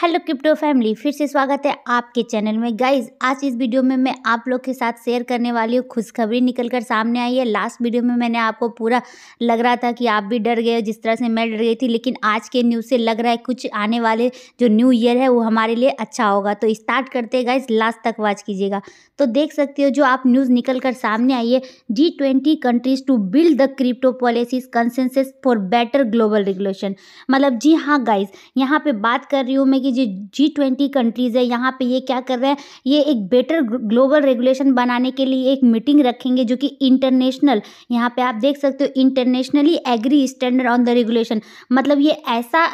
hello crypto family फिर से स्वागत है आपके चैनल में गाइज आज इस वीडियो में मैं आप लोग के साथ शेयर करने वाली हूँ खुशखबरी निकल कर सामने आई है लास्ट वीडियो में मैंने आपको पूरा लग रहा था कि आप भी डर गए जिस तरह से मैं डर गई थी लेकिन आज के न्यूज़ से लग रहा है कुछ आने वाले जो न्यू ईयर है वो हमारे लिए अच्छा होगा तो स्टार्ट करते गाइज लास्ट तक वॉच कीजिएगा तो देख सकते हो जो आप न्यूज़ निकल कर सामने आई है G twenty countries to build the crypto policies consensus for better global regulation मतलब जी हाँ गाइज यहाँ पर बात कर रही हूँ मैं में कि जो जी ट्वेंटी कंट्रीज़ है यहाँ पे ये क्या कर रहे हैं ये एक बेटर ग्लोबल रेगुलेशन बनाने के लिए एक मीटिंग रखेंगे जो कि इंटरनेशनल यहाँ पे आप देख सकते हो internationally agree standard on the regulation मतलब ये ऐसा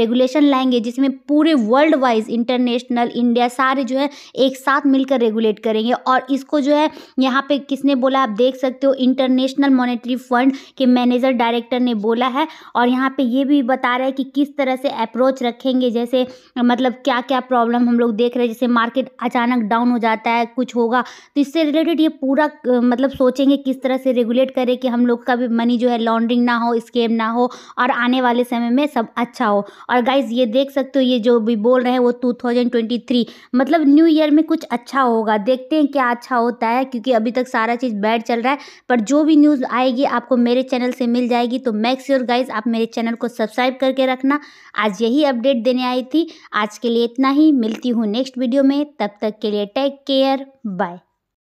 रेगुलेशन लाएंगे जिसमें पूरे वर्ल्ड वाइज इंटरनेशनल इंडिया सारे जो है एक साथ मिलकर रेगुलेट करेंगे और इसको जो है यहाँ पे किसने बोला आप देख सकते हो इंटरनेशनल मॉनेटरी फंड के मैनेजर डायरेक्टर ने बोला है और यहाँ पे ये भी बता रहा है कि किस तरह से अप्रोच रखेंगे जैसे मतलब क्या क्या प्रॉब्लम हम लोग देख रहे हैं जैसे मार्केट अचानक डाउन हो जाता है कुछ होगा तो इससे रिलेटेड ये पूरा मतलब सोचेंगे किस तरह से रेगुलेट करें कि हम लोग का भी मनी जो है लॉन्ड्रिंग ना हो स्केम ना हो और आने वाले समय में सब अच्छा हो और गाइज ये देख सकते हो ये जो भी बोल रहे हैं वो टू थाउजेंड ट्वेंटी थ्री मतलब न्यू ईयर में कुछ अच्छा होगा देखते हैं क्या अच्छा होता है क्योंकि अभी तक सारा चीज़ बैड चल रहा है पर जो भी न्यूज़ आएगी आपको मेरे चैनल से मिल जाएगी तो मैक्स योर गाइज आप मेरे चैनल को सब्सक्राइब करके रखना आज यही अपडेट देने आई थी आज के लिए इतना ही मिलती हूँ नेक्स्ट वीडियो में तब तक के लिए टेक केयर बाय